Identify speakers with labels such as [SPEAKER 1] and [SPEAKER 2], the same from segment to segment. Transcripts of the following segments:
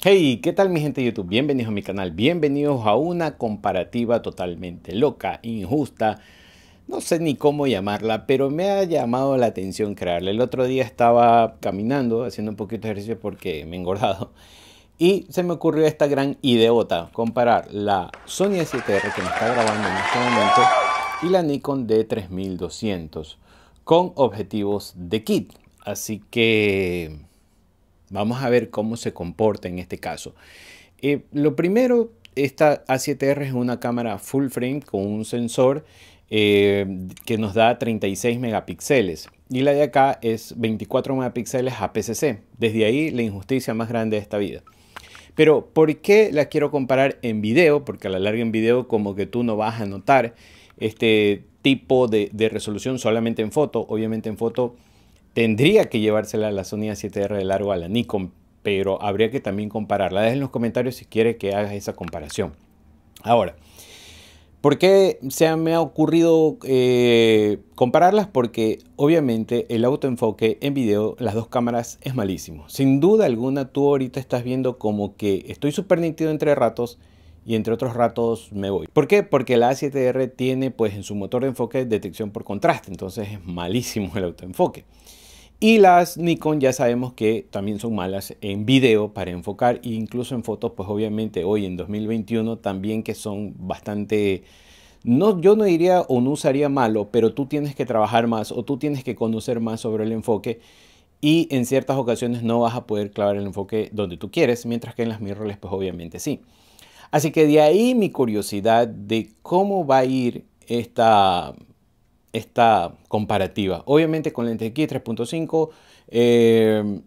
[SPEAKER 1] Hey, ¿qué tal mi gente de YouTube? Bienvenidos a mi canal, bienvenidos a una comparativa totalmente loca, injusta, no sé ni cómo llamarla, pero me ha llamado la atención crearla. El otro día estaba caminando, haciendo un poquito de ejercicio porque me he engordado, y se me ocurrió esta gran ideota, comparar la Sony 7R que me está grabando en este momento y la Nikon D3200 con objetivos de kit. Así que Vamos a ver cómo se comporta en este caso. Eh, lo primero, esta A7R es una cámara full frame con un sensor eh, que nos da 36 megapíxeles y la de acá es 24 megapíxeles APCC. Desde ahí la injusticia más grande de esta vida. Pero ¿por qué la quiero comparar en video? Porque a la larga en video como que tú no vas a notar este tipo de resolución solamente en foto. Obviamente en foto tendría que llevársela a la Sony A7R de largo a la Nikon, pero habría que también compararla. Dejen en los comentarios si quiere que haga esa comparación. Ahora, ¿por qué se me ha ocurrido eh, compararlas? Porque obviamente el autoenfoque en video, las dos cámaras es malísimo. Sin duda alguna, tú ahorita estás viendo como que estoy súper nítido entre ratos y entre otros ratos me voy. ¿Por qué? Porque la A7R tiene pues en su motor de enfoque detección por contraste, entonces es malísimo el autoenfoque. Y las Nikon ya sabemos que también son malas en video para enfocar e incluso en fotos, pues obviamente hoy en 2021 también que son bastante... No, yo no diría o no usaría malo, pero tú tienes que trabajar más o tú tienes que conocer más sobre el enfoque y en ciertas ocasiones no vas a poder clavar el enfoque donde tú quieres, mientras que en las mirrorless pues obviamente sí. Así que de ahí mi curiosidad de cómo va a ir esta, esta comparativa. Obviamente con lente kit 3.5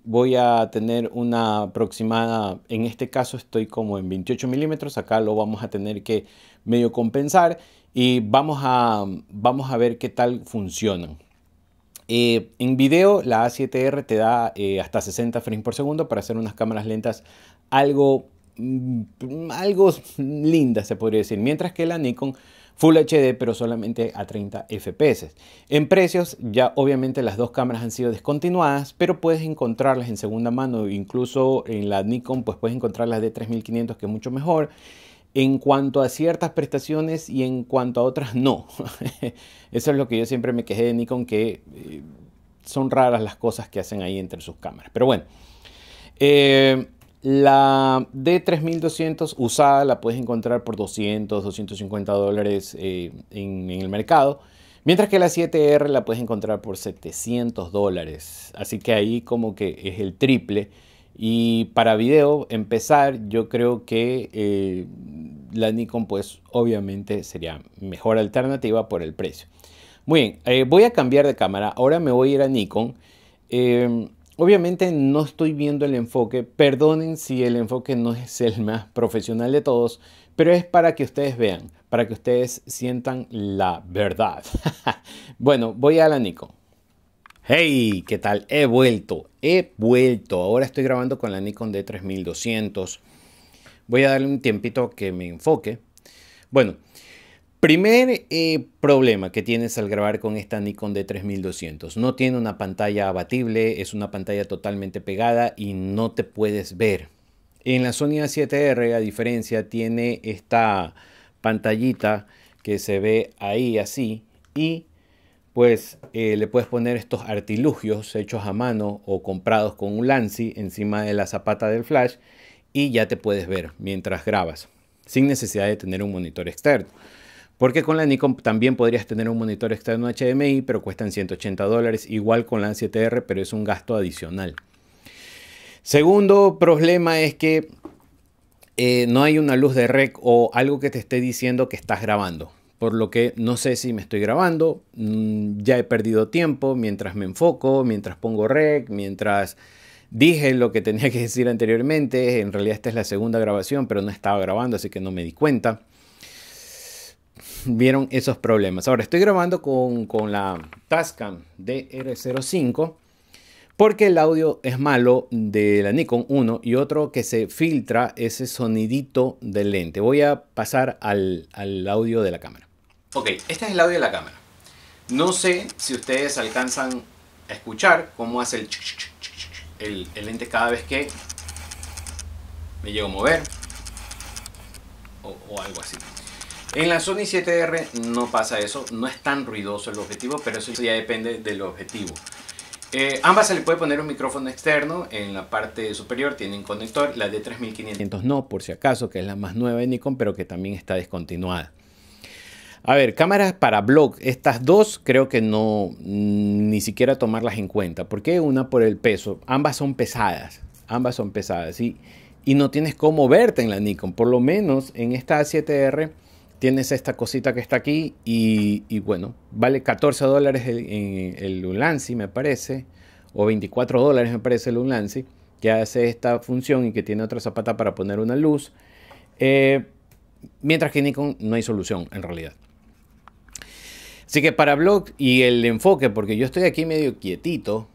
[SPEAKER 1] voy a tener una aproximada, en este caso estoy como en 28 milímetros, acá lo vamos a tener que medio compensar y vamos a, vamos a ver qué tal funcionan. Eh, en video la A7R te da eh, hasta 60 frames por segundo para hacer unas cámaras lentas algo, mm, algo lindas se podría decir, mientras que la Nikon Full HD, pero solamente a 30 FPS. En precios, ya obviamente las dos cámaras han sido descontinuadas, pero puedes encontrarlas en segunda mano, incluso en la Nikon, pues puedes encontrar las de 3500, que es mucho mejor. En cuanto a ciertas prestaciones y en cuanto a otras, no. Eso es lo que yo siempre me quejé de Nikon, que eh, son raras las cosas que hacen ahí entre sus cámaras. Pero bueno. Eh, la D3200 usada la puedes encontrar por 200, 250 dólares eh, en, el mercado. Mientras que la 7R la puedes encontrar por 700 dólares. Así que ahí como que es el triple. Y para video, empezar, yo creo que eh, la Nikon pues obviamente sería mejor alternativa por el precio. Muy bien, eh, voy a cambiar de cámara. Ahora me voy a ir a Nikon. Obviamente no estoy viendo el enfoque, perdonen si el enfoque no es el más profesional de todos, pero es para que ustedes vean, para que ustedes sientan la verdad. bueno, voy a la Nikon. Hey, ¿qué tal? He vuelto, he vuelto. Ahora estoy grabando con la Nikon D3200. Voy a darle un tiempito que me enfoque. Bueno, Primer eh, problema que tienes al grabar con esta Nikon D3200. No tiene una pantalla abatible, es una pantalla totalmente pegada y no te puedes ver. En la Sony A7R, a diferencia, tiene esta pantallita que se ve ahí así y pues eh, le puedes poner estos artilugios hechos a mano o comprados con un Lancy encima de la zapata del flash y ya te puedes ver mientras grabas sin necesidad de tener un monitor externo. Porque con la Nikon también podrías tener un monitor externo HDMI, pero cuestan 180 dólares, igual con la 7R, pero es un gasto adicional. Segundo problema es que eh, no hay una luz de rec o algo que te esté diciendo que estás grabando. Por lo que no sé si me estoy grabando, mm, ya he perdido tiempo mientras me enfoco, mientras pongo rec, mientras dije lo que tenía que decir anteriormente. En realidad esta es la segunda grabación, pero no estaba grabando, así que no me di cuenta. vieron esos problemas. Ahora estoy grabando con, con la Tascam DR05 porque el audio es malo de la Nikon 1 y otro que se filtra ese sonidito del lente. Voy a pasar al, audio de la cámara. Ok, este es el audio de la cámara. No sé si ustedes alcanzan a escuchar cómo hace el, el, lente cada vez que me llego a mover o algo así. En la Sony 7R no pasa eso, no es tan ruidoso el objetivo, pero eso ya depende del objetivo. Eh, ambas se le puede poner un micrófono externo, en la parte superior tienen conector, la de 3500 no, por si acaso, que es la más nueva de Nikon, pero que también está descontinuada. A ver, cámaras para blog, estas dos creo que no, mm, ni siquiera tomarlas en cuenta, porque una por el peso, ambas son pesadas, ambas son pesadas, y, y no tienes cómo verte en la Nikon, por lo menos en esta 7R tienes esta cosita que está aquí y, bueno, vale 14 dólares el, en el Unlancy, me parece, o 24 dólares me parece el Unlancy, que hace esta función y que tiene otra zapata para poner una luz. Eh, mientras que Nikon no hay solución en realidad. Así que para blog y el enfoque, porque yo estoy aquí medio quietito,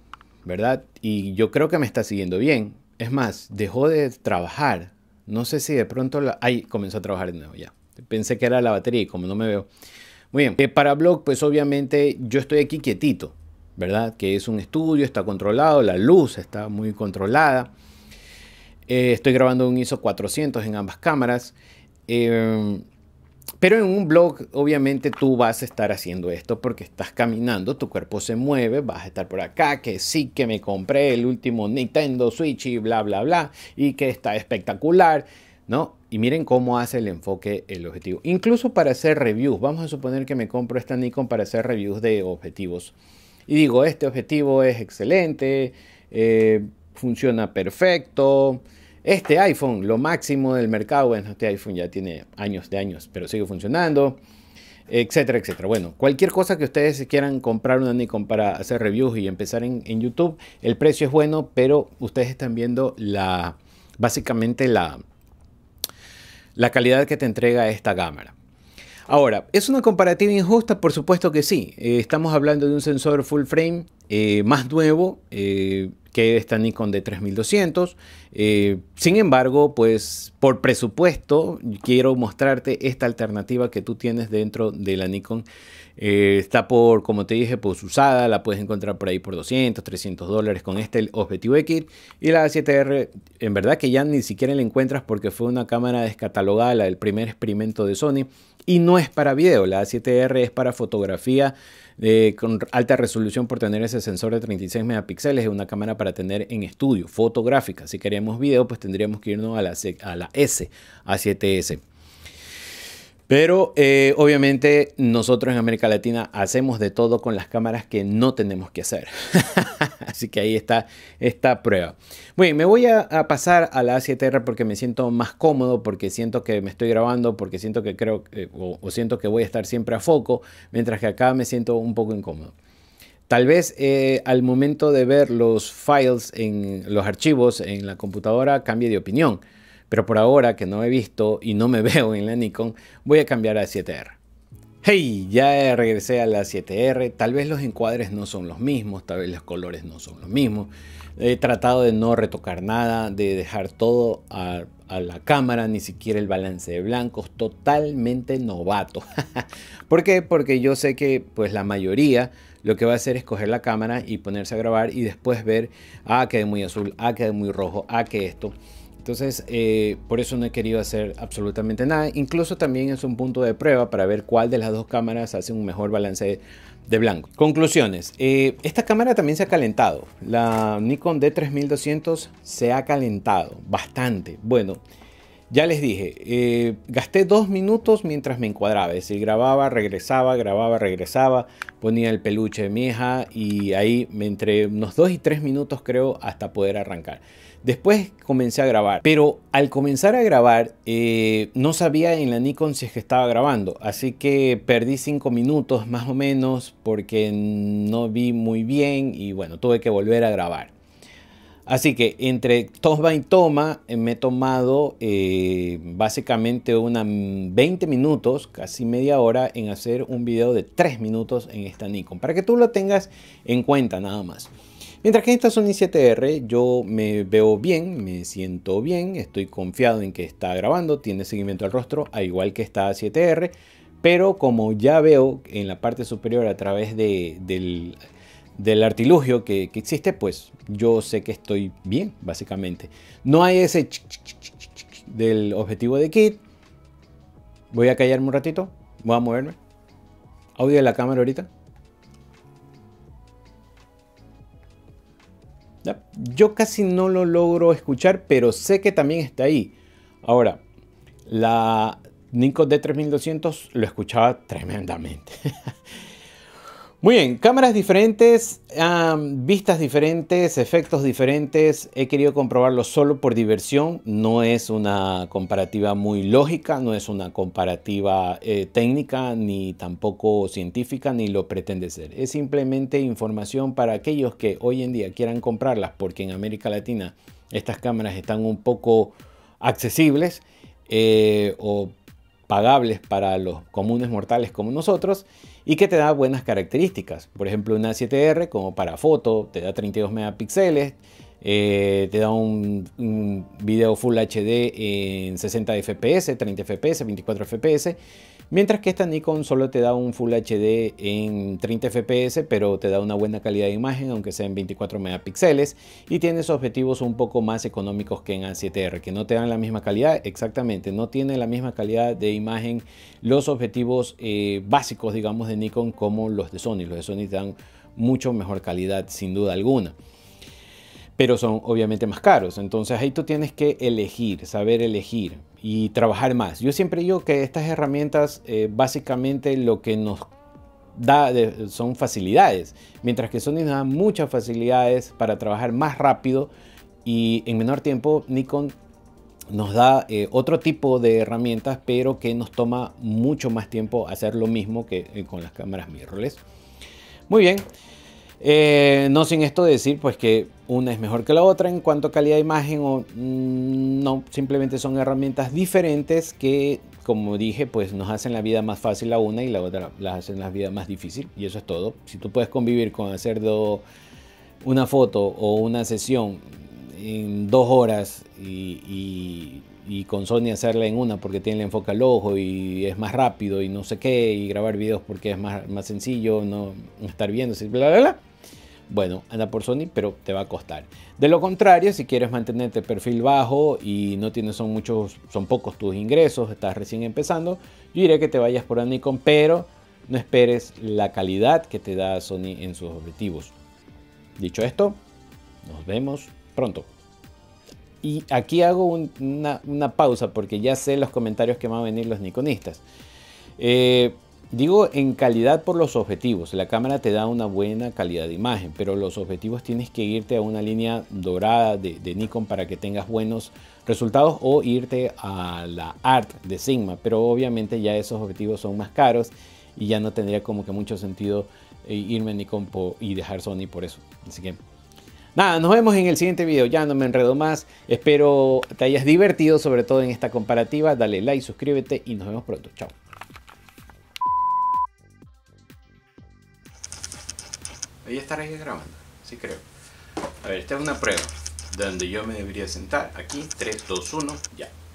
[SPEAKER 1] ¿verdad? Y yo creo que me está siguiendo bien. Es más, dejó de trabajar. No sé si de pronto... La... comenzó a trabajar de nuevo ya. Pensé que era la batería y como no me veo. Muy bien, eh, para blog, pues obviamente yo estoy aquí quietito, ¿verdad? Que es un estudio, está controlado, la luz está muy controlada. Eh, estoy grabando un ISO 400 en ambas cámaras. Eh, pero en un blog, obviamente, tú vas a estar haciendo esto porque estás caminando, tu cuerpo se mueve, vas a estar por acá, que sí, que me compré el último Nintendo Switch y bla, bla, bla, y que está espectacular. ¿no? Y miren cómo hace el enfoque el objetivo. Incluso para hacer reviews, vamos a suponer que me compro esta Nikon para hacer reviews de objetivos. Y digo, este objetivo es excelente, eh, funciona perfecto. Este iPhone, lo máximo del mercado, bueno, este iPhone ya tiene años de años, pero sigue funcionando, etcétera, etcétera. Bueno, cualquier cosa que ustedes quieran comprar una Nikon para hacer reviews y empezar en, en YouTube, el precio es bueno, pero ustedes están viendo la, básicamente la, la calidad que te entrega esta cámara. Ahora, ¿es una comparativa injusta? Por supuesto que sí. Eh, estamos hablando de un sensor full frame eh, más nuevo eh, que esta Nikon de 3200. sin embargo, pues por presupuesto quiero mostrarte esta alternativa que tú tienes dentro de la Nikon eh, está por, como te dije, pues usada, la puedes encontrar por ahí por 200, 300 dólares con este objetivo X. Y la a 7R, en verdad que ya ni siquiera la encuentras porque fue una cámara descatalogada, la del primer experimento de Sony. Y no es para video, la a 7R es para fotografía eh, con alta resolución por tener ese sensor de 36 megapíxeles, es una cámara para tener en estudio, fotográfica. Si queríamos video, pues tendríamos que irnos a la, a la S, A7S. Pero eh, obviamente nosotros en América Latina hacemos de todo con las cámaras que no tenemos que hacer. Así que ahí está esta prueba. Bueno, me voy a, pasar a la A7R porque me siento más cómodo, porque siento que me estoy grabando, porque siento que creo eh, o, siento que voy a estar siempre a foco, mientras que acá me siento un poco incómodo. Tal vez eh, al momento de ver los files en los archivos en la computadora cambie de opinión pero por ahora que no he visto y no me veo en la Nikon, voy a cambiar a 7R. Hey, ya regresé a la 7R. Tal vez los encuadres no son los mismos, tal vez los colores no son los mismos. He tratado de no retocar nada, de dejar todo a, la cámara, ni siquiera el balance de blancos, totalmente novato. ¿Por qué? Porque yo sé que pues la mayoría lo que va a hacer es coger la cámara y ponerse a grabar y después ver, ah, quedé muy azul, ah, quedé muy rojo, ah, que esto. Entonces, eh, por eso no he querido hacer absolutamente nada. Incluso también es un punto de prueba para ver cuál de las dos cámaras hace un mejor balance de blanco. Conclusiones. Eh, esta cámara también se ha calentado. La Nikon D3200 se ha calentado bastante. Bueno, ya les dije, eh, gasté dos minutos mientras me encuadraba. Es decir, grababa, regresaba, grababa, regresaba. Ponía el peluche de mi hija y ahí me entre unos dos y tres minutos creo hasta poder arrancar. Después comencé a grabar, pero al comenzar a grabar eh, no sabía en la Nikon si es que estaba grabando, así que perdí 5 minutos más o menos porque no vi muy bien y bueno, tuve que volver a grabar. Así que entre toma y toma eh, me he tomado eh, básicamente unas 20 minutos, casi media hora, en hacer un video de 3 minutos en esta Nikon, para que tú lo tengas en cuenta nada más. Mientras que en esta Sony 7R yo me veo bien, me siento bien, estoy confiado en que está grabando, tiene seguimiento al rostro, al igual que esta 7R, pero como ya veo en la parte superior a través del, artilugio que, existe, pues yo sé que estoy bien, básicamente. No hay ese del objetivo de kit. Voy a callarme un ratito, voy a moverme. Audio de la cámara ahorita. Yo casi no lo logro escuchar, pero sé que también está ahí. Ahora, la Nikon D3200 lo escuchaba tremendamente. Muy bien, cámaras diferentes, vistas diferentes, efectos diferentes. He querido comprobarlo solo por diversión. No es una comparativa muy lógica, no es una comparativa eh, técnica, ni tampoco científica, ni lo pretende ser. Es simplemente información para aquellos que hoy en día quieran comprarlas, porque en América Latina estas cámaras están un poco accesibles eh, o pagables para los comunes mortales como nosotros y que te da buenas características. Por ejemplo, una 7R como para foto, te da 32 megapíxeles, eh, te da un, video Full HD en 60 FPS, 30 FPS, 24 FPS. Mientras que esta Nikon solo te da un Full HD en 30 FPS, pero te da una buena calidad de imagen, aunque sea en 24 megapíxeles, y tienes objetivos un poco más económicos que en A7R, que no te dan la misma calidad, exactamente, no tiene la misma calidad de imagen los objetivos eh, básicos, digamos, de Nikon como los de Sony. Los de Sony te dan mucho mejor calidad, sin duda alguna pero son obviamente más caros. Entonces ahí tú tienes que elegir, saber elegir y trabajar más. Yo siempre digo que estas herramientas eh, básicamente lo que nos da son facilidades, mientras que Sony nos da muchas facilidades para trabajar más rápido y en menor tiempo Nikon nos da eh, otro tipo de herramientas, pero que nos toma mucho más tiempo hacer lo mismo que eh, con las cámaras mirrorless. Muy bien. Eh, no sin esto decir pues que una es mejor que la otra en cuanto a calidad de imagen o mm, no, simplemente son herramientas diferentes que como dije pues nos hacen la vida más fácil la una y la otra las hacen la vida más difícil y eso es todo. Si tú puedes convivir con hacer una foto o una sesión en dos horas y y con Sony hacerla en una porque tiene el enfoque al ojo y es más rápido y no sé qué, y grabar videos porque es más, sencillo, no estar viendo, bla, bla, bla. Bueno, anda por Sony, pero te va a costar. De lo contrario, si quieres mantenerte perfil bajo y no tienes, son muchos, son pocos tus ingresos, estás recién empezando, yo diré que te vayas por la Nikon, pero no esperes la calidad que te da Sony en sus objetivos. Dicho esto, nos vemos pronto. Y aquí hago una, pausa porque ya sé los comentarios que van a venir los Nikonistas. Eh, digo en calidad por los objetivos. La cámara te da una buena calidad de imagen, pero los objetivos tienes que irte a una línea dorada de, de Nikon para que tengas buenos resultados o irte a la Art de Sigma. Pero obviamente ya esos objetivos son más caros y ya no tendría como que mucho sentido eh, irme a Nikon y dejar Sony por eso. Así que Nada, nos vemos en el siguiente video. Ya no me enredo más. Espero te hayas divertido, sobre todo en esta comparativa. Dale like, suscríbete y nos vemos pronto. Chao. Ahí estaré grabando, sí creo. A ver, esta es una prueba donde yo me debería sentar. Aquí, 3, 2, 1, ya.